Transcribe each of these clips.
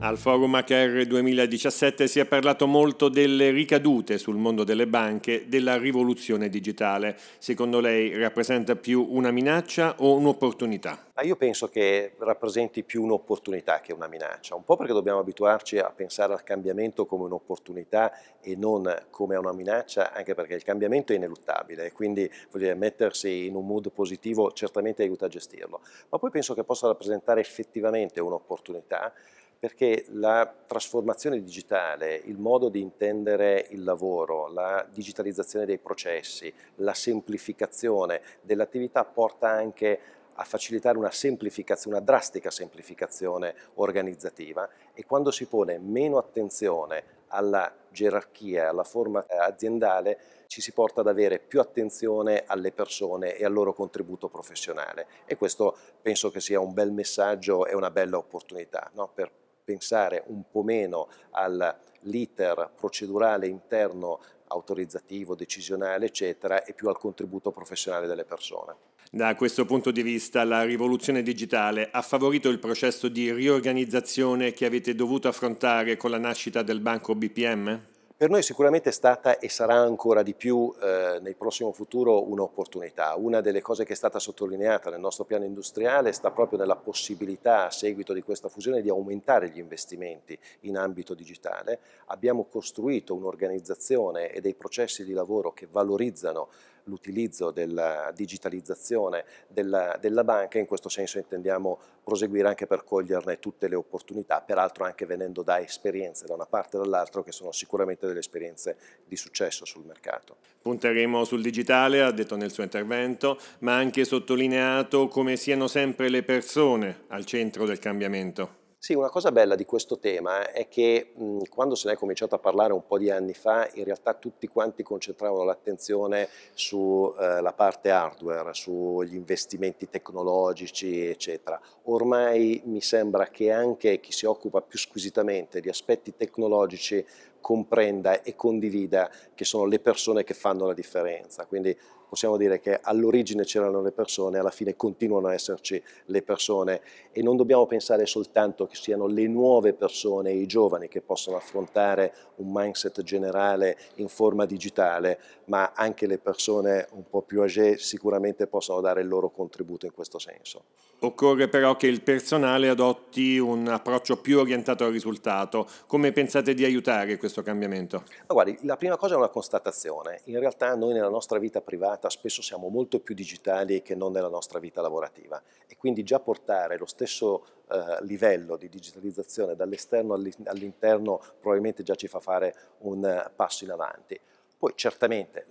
Al forum HR 2017 si è parlato molto delle ricadute sul mondo delle banche della rivoluzione digitale. Secondo lei rappresenta più una minaccia o un'opportunità? Ma io penso che rappresenti più un'opportunità che una minaccia, un po' perché dobbiamo abituarci a pensare al cambiamento come un'opportunità e non come una minaccia, anche perché il cambiamento è ineluttabile e quindi dire, mettersi in un mood positivo certamente aiuta a gestirlo, ma poi penso che possa rappresentare effettivamente un'opportunità perché la trasformazione digitale, il modo di intendere il lavoro, la digitalizzazione dei processi, la semplificazione dell'attività porta anche a facilitare una semplificazione, una drastica semplificazione organizzativa e quando si pone meno attenzione alla gerarchia, alla forma eh, aziendale, ci si porta ad avere più attenzione alle persone e al loro contributo professionale e questo penso che sia un bel messaggio e una bella opportunità no? per pensare un po' meno all'iter procedurale interno autorizzativo, decisionale, eccetera, e più al contributo professionale delle persone. Da questo punto di vista la rivoluzione digitale ha favorito il processo di riorganizzazione che avete dovuto affrontare con la nascita del banco BPM? Per noi sicuramente è stata e sarà ancora di più eh, nel prossimo futuro un'opportunità. Una delle cose che è stata sottolineata nel nostro piano industriale sta proprio nella possibilità, a seguito di questa fusione, di aumentare gli investimenti in ambito digitale. Abbiamo costruito un'organizzazione e dei processi di lavoro che valorizzano l'utilizzo della digitalizzazione della, della, banca, in questo senso intendiamo proseguire anche per coglierne tutte le opportunità, peraltro anche venendo da esperienze da una parte e dall'altra che sono sicuramente delle esperienze di successo sul mercato. Punteremo sul digitale, ha detto nel suo intervento, ma ha anche sottolineato come siano sempre le persone al centro del cambiamento. Sì, una cosa bella di questo tema è che mh, quando se ne è cominciato a parlare un po' di anni fa, in realtà tutti quanti concentravano l'attenzione sulla eh, parte hardware, sugli investimenti tecnologici, eccetera. Ormai mi sembra che anche chi si occupa più squisitamente di aspetti tecnologici comprenda e condivida che sono le persone che fanno la differenza. Quindi possiamo dire che all'origine c'erano le persone, alla fine continuano a esserci le persone e non dobbiamo pensare soltanto che siano le nuove persone, i giovani che possono affrontare un mindset generale in forma digitale, ma anche le persone un po' più age sicuramente possono dare il loro contributo in questo senso. Occorre però che il personale adotti un approccio più orientato al risultato. Come pensate di aiutare questo? questo cambiamento? Ma guardi, la prima cosa è una constatazione. In realtà noi nella nostra vita privata spesso siamo molto più digitali che non nella nostra vita lavorativa e quindi già portare lo stesso eh, livello di digitalizzazione dall'esterno all'interno probabilmente già ci fa fare un eh, passo in avanti. Poi certamente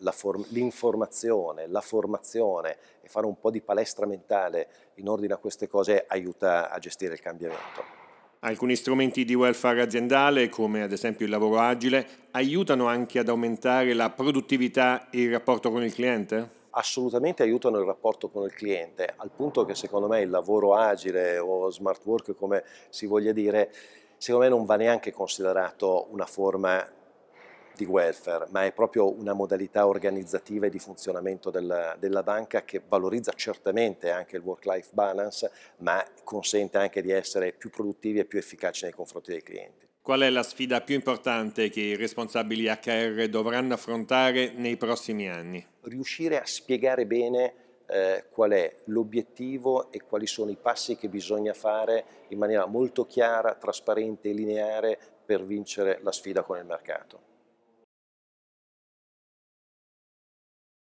l'informazione, la formazione e fare un po' di palestra mentale in ordine a queste cose aiuta a gestire il cambiamento. Alcuni strumenti di welfare aziendale, come ad esempio il lavoro agile, aiutano anche ad aumentare la produttività e il rapporto con il cliente? assolutamente aiutano il rapporto con il cliente, al punto che secondo me il lavoro agile o smart work come si voglia dire, secondo me non va neanche considerato una forma di welfare, ma è proprio una modalità organizzativa e di funzionamento della, della banca che valorizza certamente anche il work-life balance, ma consente anche di essere più produttivi e più efficaci nei confronti dei clienti. Qual è la sfida più importante che i responsabili HR dovranno affrontare nei prossimi anni? Riuscire a spiegare bene eh, qual è l'obiettivo e quali sono i passi che bisogna fare in maniera molto chiara, trasparente e lineare per vincere la sfida con il mercato.